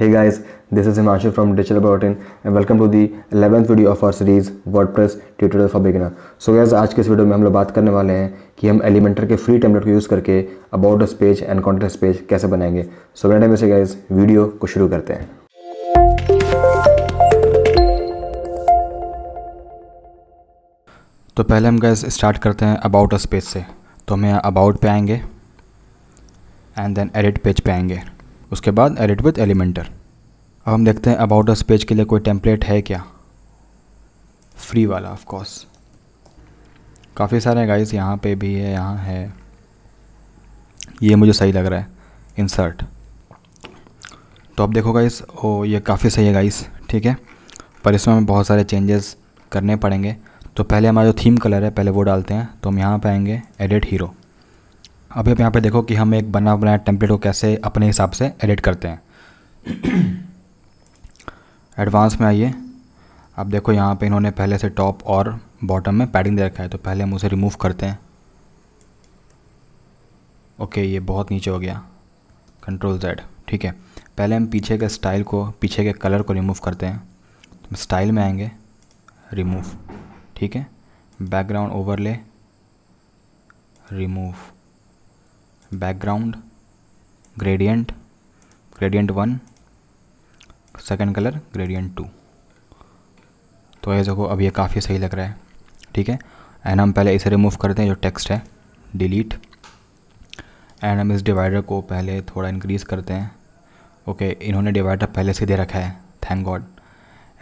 Hey guys, this is Himanshu from Digital About In and welcome to the 11th video of our series WordPress Tutorial for Beginner. So guys, आज के इस video में हम लोग बात करने वाले हैं कि हम एलिमेंटर के फ्री टेम्पलेट को यूज़ करके about us page and contact page कैसे बनाएंगे सो मेरे टाइम से गाइज वीडियो को शुरू करते हैं तो पहले हम गैस स्टार्ट करते हैं अबाउट अस पेज से तो हम यहाँ अबाउट पे आएंगे एंड देन एडिट पेज पे आएंगे उसके बाद एडिट विथ एलिमेंटर अब हम देखते हैं अबाउट अस पेज के लिए कोई टेम्पलेट है क्या फ्री वाला ऑफ कोर्स काफ़ी सारे गाइस यहाँ पे भी है यहाँ है ये मुझे सही लग रहा है इंसर्ट तो अब देखो गाइस ओ ये काफ़ी सही है गाइस ठीक है पर इसमें हमें बहुत सारे चेंजेस करने पड़ेंगे तो पहले हमारा जो थीम कलर है पहले वो डालते हैं तो हम यहाँ पर आएँगे एडिट हीरो अभी आप यहाँ पे देखो कि हम एक बना बनाया टेम्पलेट को कैसे अपने हिसाब से एडिट करते हैं एडवांस में आइए अब देखो यहाँ पे इन्होंने पहले से टॉप और बॉटम में पैडिंग दे रखा है तो पहले हम उसे रिमूव करते हैं ओके ये बहुत नीचे हो गया कंट्रोल जेड ठीक है पहले हम पीछे के स्टाइल को पीछे के कलर को रिमूव करते हैं तो स्टाइल में आएंगे रिमूव ठीक है background overlay remove background gradient gradient one second colour gradient two तो ये देखो अब ये काफ़ी सही लग रहा है ठीक है एंड हम पहले इसे रिमूव करते हैं जो टेक्स्ट है डिलीट एंड हम इस डिवाइडर को पहले थोड़ा इंक्रीज़ करते हैं ओके okay, इन्होंने डिवाइडर पहले से दे रखा है थैंक गॉड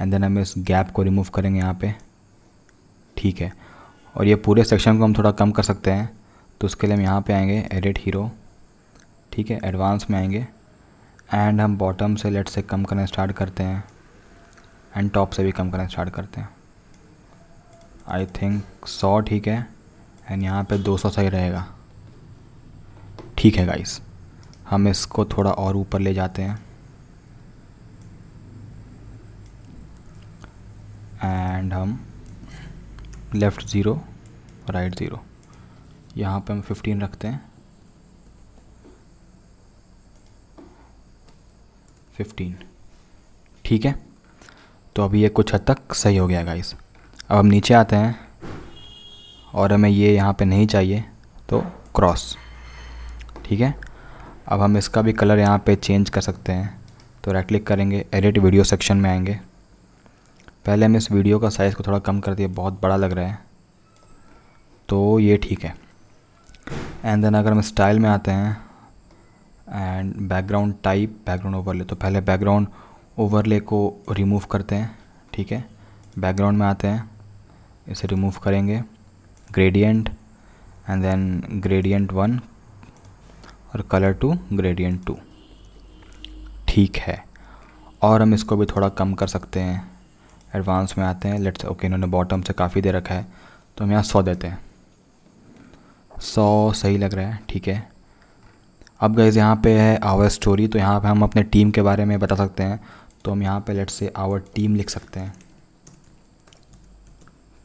एंड देन हम इस गैप को रिमूव करेंगे यहाँ पे ठीक है और ये पूरे सेक्शन को हम थोड़ा कम कर सकते हैं तो उसके लिए हम यहाँ पे आएंगे एडिट हीरो ठीक है एडवांस में आएंगे एंड हम बॉटम से लेट से कम करना स्टार्ट करते हैं एंड टॉप से भी कम करना स्टार्ट करते हैं आई थिंक सौ ठीक है एंड यहाँ पे दो सौ सही रहेगा ठीक है गाइस हम इसको थोड़ा और ऊपर ले जाते हैं एंड हम लेफ़्ट ज़ीरो राइट ज़ीरो यहाँ पे हम फिफ्टीन रखते हैं फिफ्टीन ठीक है तो अभी ये कुछ हद तक सही हो गया गाइस अब हम नीचे आते हैं और हमें ये यहाँ पे नहीं चाहिए तो क्रॉस ठीक है अब हम इसका भी कलर यहाँ पे चेंज कर सकते हैं तो राइट क्लिक करेंगे एडिट वीडियो सेक्शन में आएंगे पहले हम इस वीडियो का साइज़ को थोड़ा कम कर दिए बहुत बड़ा लग रहा है तो ये ठीक है एंड देन अगर हम स्टाइल में आते हैं and background type background overlay तो पहले बैकग्राउंड ओवरले को रिमूव करते हैं ठीक है बैकग्राउंड में आते हैं इसे रिमूव करेंगे gradient and then gradient one और कलर टू ग्रेडियंट टू ठीक है और हम इसको भी थोड़ा कम कर सकते हैं एडवांस में आते हैं लेट्स ओके इन्होंने बॉटम से काफ़ी दे रखा है तो हम यहाँ सौ देते हैं सौ सही लग रहा है ठीक है अब गए यहाँ पे है आवर स्टोरी तो यहाँ पे हम अपने टीम के बारे में बता सकते हैं तो हम यहाँ पे लेट से आवर टीम लिख सकते हैं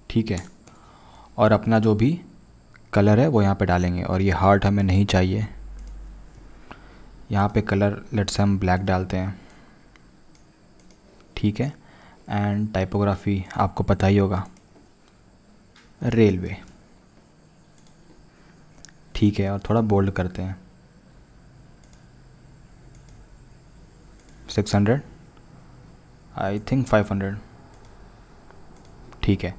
ठीक है और अपना जो भी कलर है वो यहाँ पे डालेंगे और ये हार्ट हमें नहीं चाहिए यहाँ पे कलर लेट से हम ब्लैक डालते हैं ठीक है एंड टाइपोग्राफी आपको पता ही होगा रेलवे ठीक है और थोड़ा बोल्ड करते हैं 600 आई थिंक फाइव ठीक है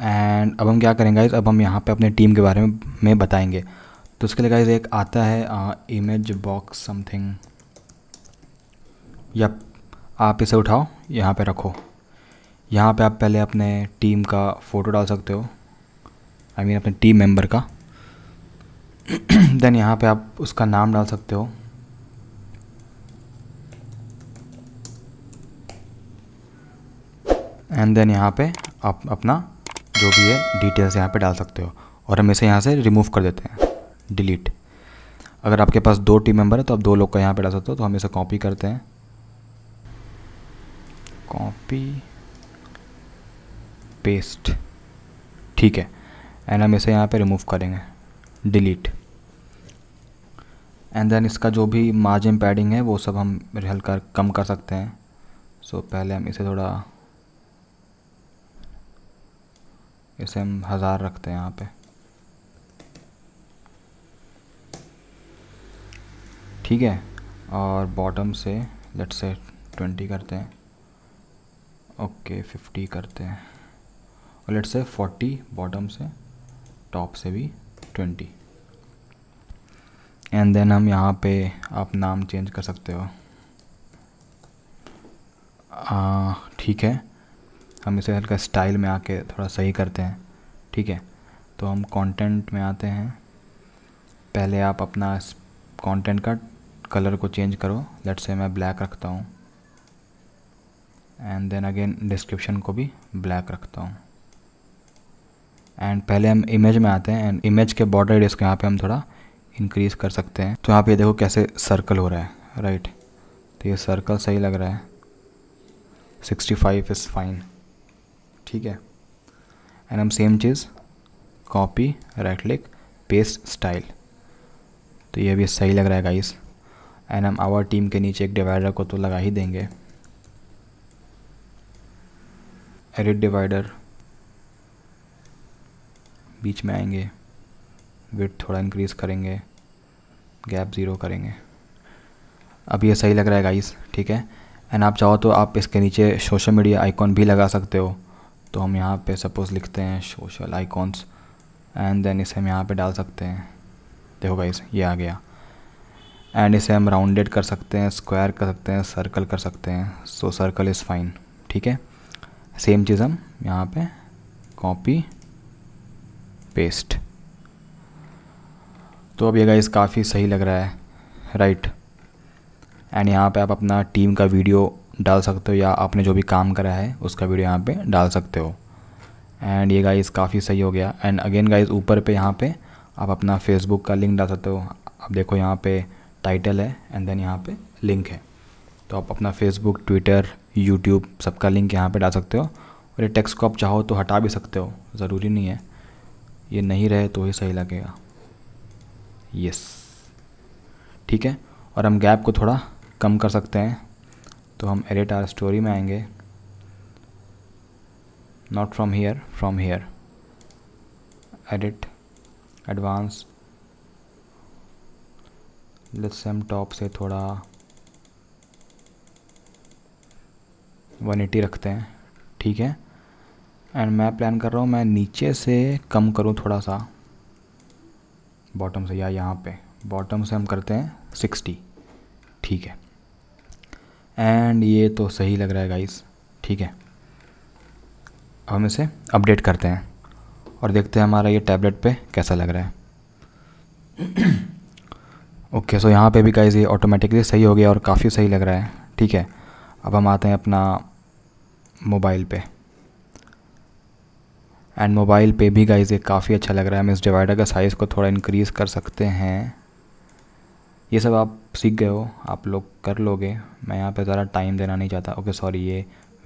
एंड अब हम क्या करेंगे गाइज अब हम यहाँ पे अपने टीम के बारे में में बताएंगे तो उसके लिए गाइज एक आता है इमेज बॉक्स समथिंग या आप इसे उठाओ यहाँ पे रखो यहाँ पे आप पहले अपने टीम का फ़ोटो डाल सकते हो आई I मीन mean, अपने टीम मेंबर का देन यहाँ पे आप उसका नाम डाल सकते हो एंड देन यहाँ पे आप अपना जो भी है डिटेल्स यहाँ पे डाल सकते हो और हम इसे यहाँ से रिमूव कर देते हैं डिलीट अगर आपके पास दो टीम मेंबर है तो आप दो लोग का यहाँ पे डाल सकते हो तो हम इसे कॉपी करते हैं कॉपी पेस्ट ठीक है एंड हम इसे यहाँ पे रिमूव करेंगे डिलीट एंड देन इसका जो भी मार्जिन पैडिंग है वो सब हम हल्का कर कम कर सकते हैं सो so, पहले हम इसे थोड़ा इसे हम हज़ार रखते हैं यहाँ पे ठीक है और बॉटम से लेट से ट्वेंटी करते हैं ओके फिफ्टी करते हैं और लेट से फोर्टी बॉटम से टॉप से भी ट्वेंटी एंड देन हम यहाँ पे आप नाम चेंज कर सकते हो ठीक है हम इसे हल्का स्टाइल में आके थोड़ा सही करते हैं ठीक है तो हम कंटेंट में आते हैं पहले आप अपना कंटेंट का कलर को चेंज करो लेट्स से मैं ब्लैक रखता हूँ एंड देन अगेन डिस्क्रिप्शन को भी ब्लैक रखता हूँ एंड पहले हम इमेज में आते हैं एंड इमेज के बॉर्डर इसको यहाँ पे हम थोड़ा इंक्रीज़ कर सकते हैं तो यहाँ पे देखो कैसे सर्कल हो रहा है राइट तो ये सर्कल सही लग रहा है सिक्सटी फाइव इज़ फाइन ठीक है एंड हम सेम चीज़ copy right click paste style तो ये भी सही लग रहा है गाइस एंड हम आवर टीम के नीचे एक डिवाइडर को तो लगा ही देंगे एडिट डिवाइडर बीच में आएंगे वेट थोड़ा इंक्रीज़ करेंगे गैप ज़ीरो करेंगे अब ये सही लग रहा है गाइस ठीक है एंड आप चाहो तो आप इसके नीचे सोशल मीडिया आइकॉन भी लगा सकते हो तो हम यहाँ पे सपोज़ लिखते हैं सोशल आइकॉन्स एंड देन इसे हम यहाँ पे डाल सकते हैं देखो गाइस ये आ गया एंड इसे हम राउंडेड कर सकते हैं स्क्वायर कर सकते हैं सर्कल कर सकते हैं सो सर्कल इज़ फाइन ठीक है सेम चीज़ हम यहाँ पर कॉपी पेस्ट तो अब ये गाइस काफ़ी सही लग रहा है राइट एंड यहाँ पे आप अपना टीम का वीडियो डाल सकते हो या आपने जो भी काम करा है उसका वीडियो यहाँ पे डाल सकते हो एंड ये गाइस काफ़ी सही हो गया एंड अगेन गाइस ऊपर पे यहाँ पे आप अपना फेसबुक का लिंक डाल सकते हो आप देखो यहाँ पे टाइटल है एंड देन यहाँ पे लिंक है तो आप अपना फेसबुक ट्विटर यूट्यूब सबका लिंक यहाँ पर डाल सकते हो और ये टेक्स्ट को आप चाहो तो हटा भी सकते हो ज़रूरी नहीं है ये नहीं रहे तो ही सही लगेगा यस ठीक है और हम गैप को थोड़ा कम कर सकते हैं तो हम एडिट आर स्टोरी में आएंगे not from here from here edit advance let's top से थोड़ा 180 रखते हैं ठीक है एंड मैं प्लान कर रहा हूँ मैं नीचे से कम करूँ थोड़ा सा बॉटम से या यहाँ पे बॉटम से हम करते हैं सिक्सटी ठीक है एंड ये तो सही लग रहा है गाइस ठीक है अब हम इसे अपडेट करते हैं और देखते हैं हमारा ये टैबलेट पे कैसा लग रहा है ओके सो यहाँ पे भी गाइस ये ऑटोमेटिकली सही हो गया और काफ़ी सही लग रहा है ठीक है अब हम आते हैं अपना मोबाइल पे एंड मोबाइल पे भी गाइज ये काफ़ी अच्छा लग रहा है हम इस डिवाइडर का साइज़ को थोड़ा इंक्रीज़ कर सकते हैं ये सब आप सीख गए हो आप लोग कर लोगे मैं यहाँ पे ज़रा टाइम देना नहीं चाहता ओके सॉरी ये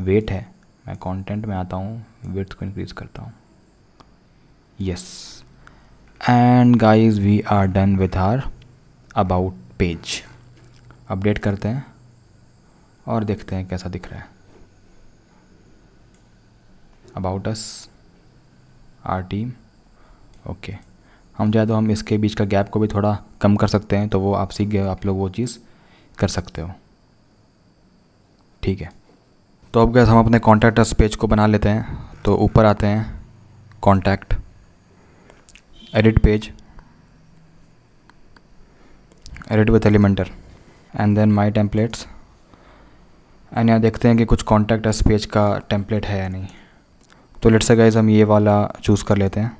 वेट है मैं कंटेंट में आता हूँ वेट को इंक्रीज़ करता हूँ yes and guys we are done with our about page update करते हैं और देखते हैं कैसा दिख रहा है about us our team okay हम चाहे तो हम इसके बीच का गैप को भी थोड़ा कम कर सकते हैं तो वो आप सीख गए आप लोग वो चीज़ कर सकते हो ठीक है तो अब गैस हम अपने कॉन्टैक्ट पेज को बना लेते हैं तो ऊपर आते हैं contact edit page edit with Elementor and then my templates and यहाँ देखते हैं कि कुछ कॉन्टैक्ट पेज का टेम्पलेट है या नहीं तो लेट्स से गाइज हम ये वाला चूज़ कर लेते हैं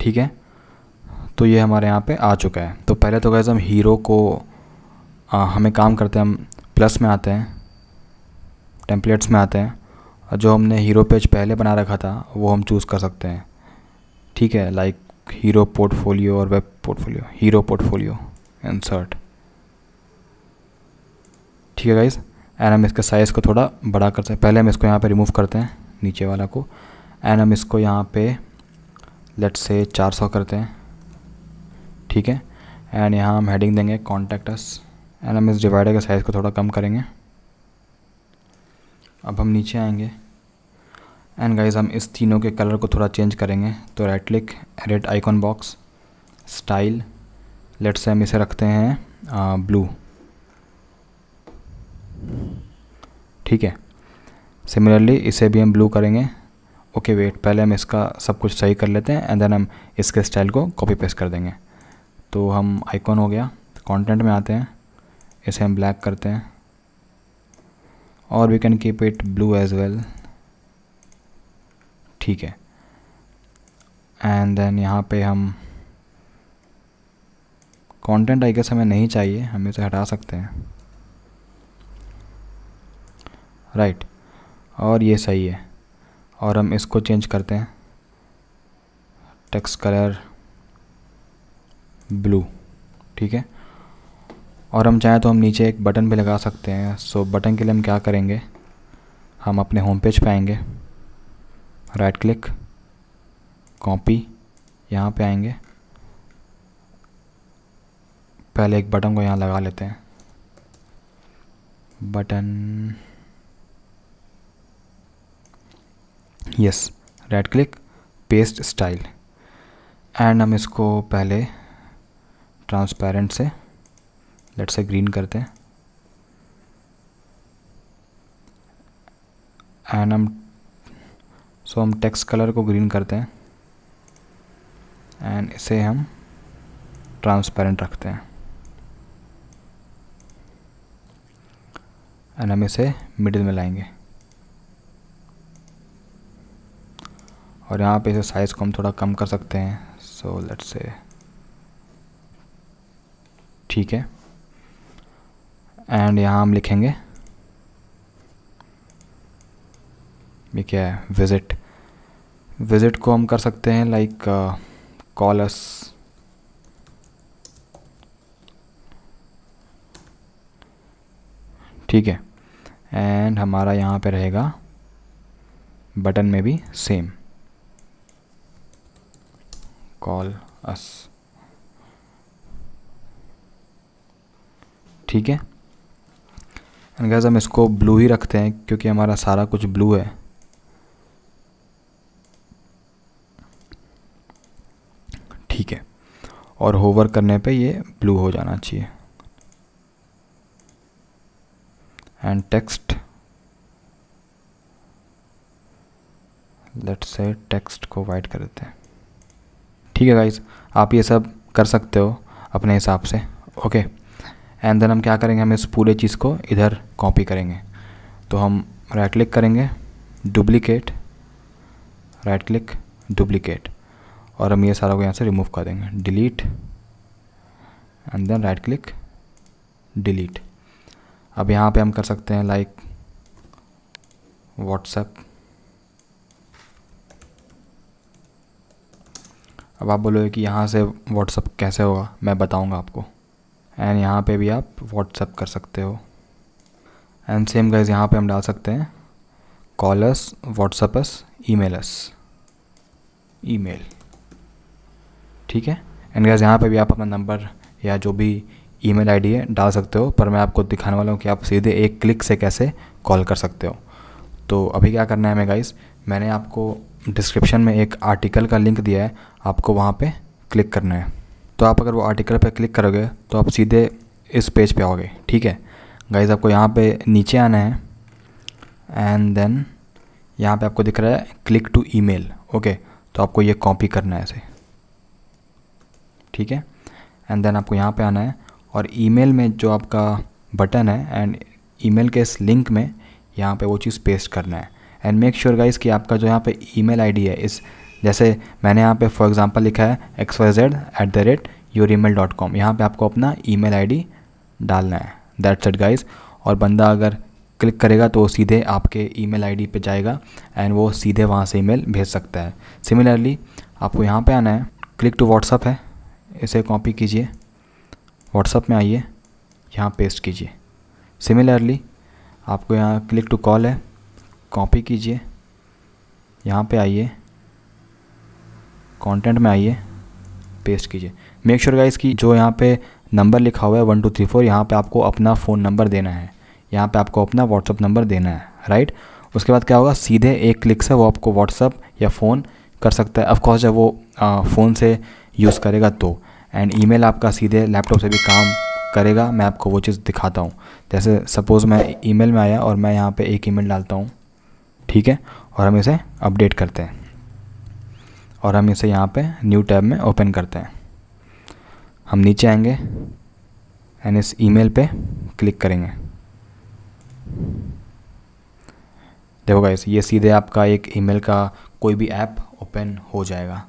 ठीक है तो ये हमारे यहाँ पे आ चुका है तो पहले तो गाइज हम हीरो को आ, हमें काम करते हैं हम प्लस में आते हैं टेम्पलेट्स में आते हैं और जो हमने हीरो पेज पहले बना रखा था वो हम चूज़ कर सकते हैं ठीक है लाइक हीरो पोर्टफोलियो और web portfolio hero portfolio insert ठीक है गाइज़ एंड हम इसका साइज़ को थोड़ा बड़ा करते हैं पहले हम इसको यहाँ पे रिमूव करते हैं नीचे वाला को एंड हम इसको यहाँ पे लेट से 400 करते हैं ठीक है एंड यहाँ हम हेडिंग देंगे कॉन्टेक्टस एंड हम इस डिवाइडर के साइज़ को थोड़ा कम करेंगे अब हम नीचे आएंगे एंड गाइज हम इस तीनों के कलर को थोड़ा चेंज करेंगे तो right click edit icon box style let's say हम इसे रखते हैं ब्लू uh, ठीक है सिमिलरली इसे भी हम ब्लू करेंगे ओके वेट पहले हम इसका सब कुछ सही कर लेते हैं एंड देन हम इसके स्टाइल को कॉपी पेस्ट कर देंगे तो हम आइकॉन हो गया कंटेंट में आते हैं इसे हम ब्लैक करते हैं और we can keep it blue as well ठीक है एंड देन यहाँ पे हम कंटेंट आई गेस हमें नहीं चाहिए हम इसे हटा सकते हैं राइट और ये सही है और हम इसको चेंज करते हैं टेक्स्ट कलर ब्लू ठीक है और हम चाहें तो हम नीचे एक बटन भी लगा सकते हैं सो बटन के लिए हम क्या करेंगे हम अपने होम पेज पे आएंगे राइट क्लिक कॉपी यहाँ पे आएंगे पहले एक बटन को यहाँ लगा लेते हैं button yes right click paste style and हम इसको पहले ट्रांसपेरेंट से लेट से ग्रीन करते हैं एंड हम सो हम टेक्स्ट कलर को ग्रीन करते हैं एंड इसे हम ट्रांसपेरेंट रखते हैं एंड हम इसे मिडिल में लाएंगे और यहाँ पे इसे साइज़ को हम थोड़ा कम कर सकते हैं सो लेट्स से ठीक है एंड यहाँ हम लिखेंगे ये क्या है विज़िट विज़िट को हम कर सकते हैं लाइक कॉलस uh, ठीक है एंड हमारा यहाँ पे रहेगा बटन में भी सेम कॉल अस ठीक है एंड गैस हम इसको ब्लू ही रखते हैं क्योंकि हमारा सारा कुछ ब्लू है ठीक है और होवर करने पे ये ब्लू हो जाना चाहिए and text let's say text को वाइट कर देते हैं ठीक है गाइज आप ये सब कर सकते हो अपने हिसाब से ओके एंड देन हम क्या करेंगे हम इस पूरे चीज़ को इधर कॉपी करेंगे तो हम राइट क्लिक करेंगे डुप्लीकेट राइट क्लिक डुप्लीकेट और हम ये सारा को यहाँ से रिमूव कर देंगे delete and then right click delete अब यहाँ पे हम कर सकते हैं लाइक व्हाट्सएप अब आप बोलोगे कि यहाँ से व्हाट्सअप कैसे होगा मैं बताऊँगा आपको एंड यहाँ पे भी आप व्हाट्सअप कर सकते हो एंड सेम गाइज यहाँ पे हम डाल सकते हैं calls WhatsApps emails email ठीक है एंड गाइज यहाँ पे भी आप अपना नंबर या जो भी आई डी है डाल सकते हो पर मैं आपको दिखाने वाला हूँ कि आप सीधे एक क्लिक से कैसे कॉल कर सकते हो तो अभी क्या करना है मैं गाइज मैंने आपको डिस्क्रिप्शन में एक आर्टिकल का लिंक दिया है आपको वहाँ पे क्लिक करना है तो आप अगर वो आर्टिकल पे क्लिक करोगे तो आप सीधे इस पेज पे आओगे ठीक है गाइज आपको यहाँ पे नीचे आना है एंड देन यहाँ पे आपको दिख रहा है क्लिक टू ईमेल ओके तो आपको ये कॉपी करना है ऐसे ठीक है एंड देन आपको यहाँ पे आना है और ईमेल में जो आपका बटन है एंड ईमेल के इस लिंक में यहाँ पे वो चीज़ पेस्ट करना है एंड मेक श्योर गाइज कि आपका जो यहाँ पे ईमेल आईडी है इस जैसे मैंने यहाँ पे फॉर एग्जांपल लिखा है X Y Z at the rate your email dot com यहाँ पर आपको अपना ई मेल आई डी डालना है दैट्स इट गाइज और बंदा अगर क्लिक करेगा तो सीधे आपके आई डी पर जाएगा एंड वो सीधे वहाँ से मेल भेज सकता है सिमिलरली आपको यहाँ पर आना है क्लिक टू व्हाट्सअप है इसे कॉपी कीजिए व्हाट्सअप में आइए यहाँ पेस्ट कीजिए सिमिलरली आपको यहाँ क्लिक टू कॉल है कॉपी कीजिए यहाँ पे आइए कंटेंट में आइए पेस्ट कीजिए मेक श्योर गाइस कि जो यहाँ पे नंबर लिखा हुआ है वन टू थ्री फोर यहाँ पे आपको अपना फ़ोन नंबर देना है यहाँ पे आपको अपना व्हाट्सअप नंबर देना है राइट उसके बाद क्या होगा सीधे एक क्लिक से वो आपको व्हाट्सअप या फ़ोन कर सकता है अफकोर्स जब वो फ़ोन से यूज़ करेगा तो एंड ई आपका सीधे लैपटॉप से भी काम करेगा मैं आपको वो चीज़ दिखाता हूँ जैसे सपोज़ मैं ईमेल में आया और मैं यहाँ पे एक ईमेल डालता हूँ ठीक है और हम इसे अपडेट करते हैं और हम इसे यहाँ पे न्यू टैब में ओपन करते हैं हम नीचे आएंगे एंड इस ईमेल पे क्लिक करेंगे देखो गाइस ये सीधे आपका एक ईमेल का कोई भी ऐप ओपन हो जाएगा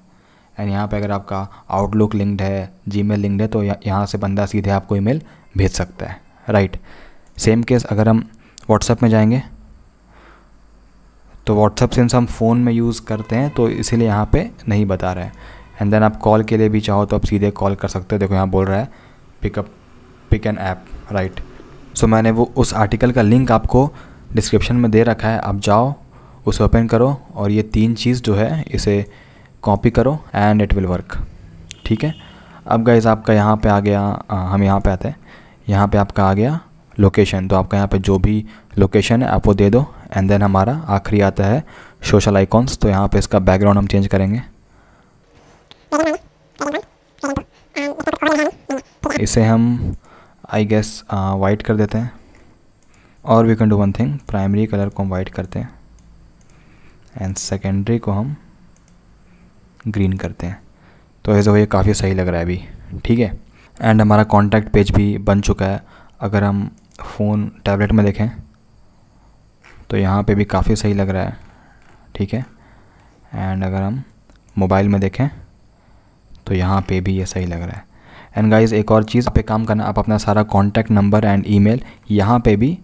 एंड यहाँ पे अगर आपका आउटलुक लिंक्ड है जीमेल लिंक्ड है तो यहाँ से बंदा सीधे आपको ईमेल भेज सकता है राइट सेम केस अगर हम व्हाट्सएप में जाएंगे तो व्हाट्सअप सिंस हम फ़ोन में यूज़ करते हैं तो इसीलिए यहाँ पे नहीं बता रहे हैं एंड देन आप कॉल के लिए भी चाहो तो आप सीधे कॉल कर सकते हो देखो यहाँ बोल रहा है pickup pick an app right so मैंने वो उस आर्टिकल का लिंक आपको डिस्क्रिप्शन में दे रखा है आप जाओ उसे ओपन करो और ये तीन चीज़ जो है इसे कॉपी करो एंड इट विल वर्क ठीक है अब गाइज आपका यहाँ पे आ गया आ, हम यहाँ पे आते हैं यहाँ पे आपका आ गया लोकेशन तो आपका यहाँ पे जो भी लोकेशन है आप वो दे दो एंड देन हमारा आखिरी आता है सोशल आइकॉन्स तो यहाँ पे इसका बैकग्राउंड हम चेंज करेंगे इसे हम आई गेस वाइट कर देते हैं और we can do one thing primary colour को हम वाइट करते हैं एंड सेकेंडरी को हम ग्रीन करते हैं तो ऐसे हो ये काफ़ी सही लग रहा है अभी ठीक है एंड हमारा कॉन्टैक्ट पेज भी बन चुका है अगर हम फ़ोन टैबलेट में देखें तो यहाँ पे भी काफ़ी सही लग रहा है ठीक है एंड अगर हम मोबाइल में देखें तो यहाँ पे भी ये सही लग रहा है एंड गाइस एक और चीज़ पे काम करना आप अपना सारा कॉन्टैक्ट नंबर एंड ईमेल यहाँ पे भी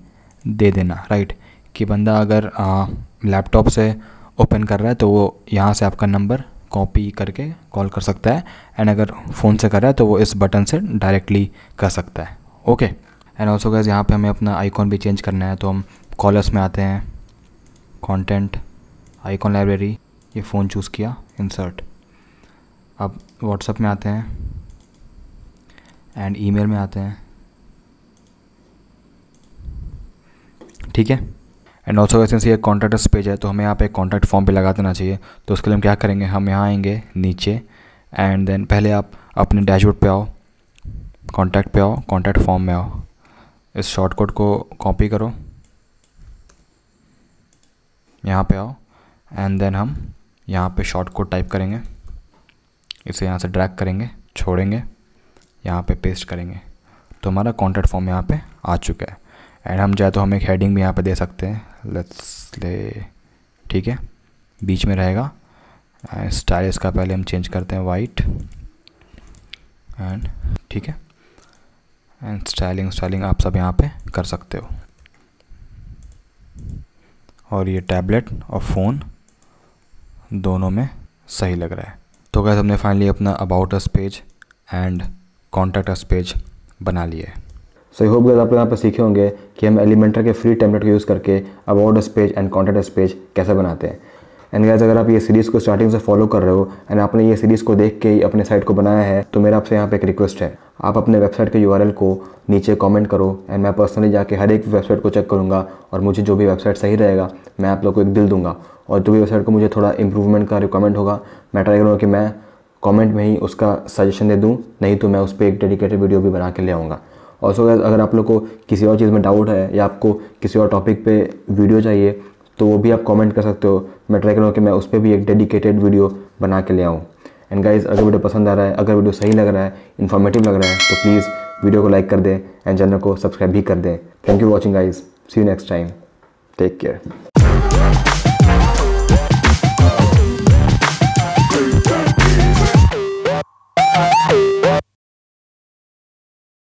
दे देना राइट कि बंदा अगर लैपटॉप से ओपन कर रहा है तो वो यहाँ से आपका नंबर कॉपी करके कॉल कर सकता है एंड अगर फ़ोन से कर रहा है तो वो इस बटन से डायरेक्टली कर सकता है ओके एंड ऑल्सो गैस यहाँ पे हमें अपना आइकॉन भी चेंज करना है तो हम कॉलर्स में आते हैं कंटेंट आइकॉन लाइब्रेरी ये फ़ोन चूज़ किया इंसर्ट अब व्हाट्सएप में आते हैं एंड ईमेल में आते हैं ठीक है एंड ऑल्सो वैसे ये कॉन्टैक्टस पेज है तो हमें यहाँ पे कॉन्टैक्ट फॉर्म पे लगा देना चाहिए तो उसके लिए हम क्या करेंगे हम यहाँ आएंगे नीचे एंड देन पहले आप अपने डैशबोर्ड पे आओ कॉन्टैक्ट पे आओ कॉन्टैक्ट फॉर्म में आओ इस शॉर्टकट को कॉपी करो यहाँ पे आओ एंड देन हम यहाँ पे शॉर्ट कोड टाइप करेंगे इसे यहाँ से ड्रैग करेंगे छोड़ेंगे यहाँ पे पेस्ट करेंगे तो हमारा कॉन्टैक्ट फॉर्म यहाँ पे आ चुका है एंड हम जाए तो हम एक हेडिंग भी यहाँ पे दे सकते हैं लेट्स ले ठीक है बीच में रहेगा एंड स्टाइल इसका पहले हम चेंज करते हैं वाइट एंड ठीक है एंड स्टाइलिंग स्टाइलिंग आप सब यहाँ पे कर सकते हो और ये टैबलेट और फ़ोन दोनों में सही लग रहा है तो गैस हमने फाइनली अपना about us page and contact us page बना लिया है सो आई होप गैस आप यहाँ पर सीखे होंगे कि हम एलिमेंटर के फ्री टेम्पलेट को यूज़ करके about us page and contact us page कैसे बनाते हैं एंड गैस अगर आप ये सीरीज़ को स्टार्टिंग से फॉलो कर रहे हो एंड आपने ये सीरीज़ को देख के ही अपने साइट को बनाया है तो मेरा आपसे यहाँ पे एक रिक्वेस्ट है आप अपने वेबसाइट के यू को नीचे कमेंट करो एंड मैं पर्सनली जाके हर एक वेबसाइट को चेक करूँगा और मुझे जो भी वेबसाइट सही रहेगा मैं आप लोग को एक दिल दूंगा और जो भी वेबसाइट को मुझे थोड़ा इंप्रूवमेंट का रिकॉमेंट होगा मैं ट्राई करूँगा कि मैं कॉमेंट में ही उसका सजेशन दे दूँ नहीं तो मैं उस पर एक डेडिकेटेड वीडियो भी बना के ले आऊँगा और सो अगर आप लोग को किसी और चीज़ में डाउट है या आपको किसी और टॉपिक पे वीडियो चाहिए तो वो भी आप कमेंट कर सकते हो मैं ट्राई करूँगा कि मैं उस पर भी एक डेडिकेटेड वीडियो बना के ले आऊँ एंड गाइज अगर वीडियो पसंद आ रहा है अगर वीडियो सही लग रहा है इन्फॉर्मेटिव लग रहा है तो प्लीज़ वीडियो को लाइक कर दें एंड चैनल को सब्सक्राइब भी कर दें thank you watching guys see you next time take care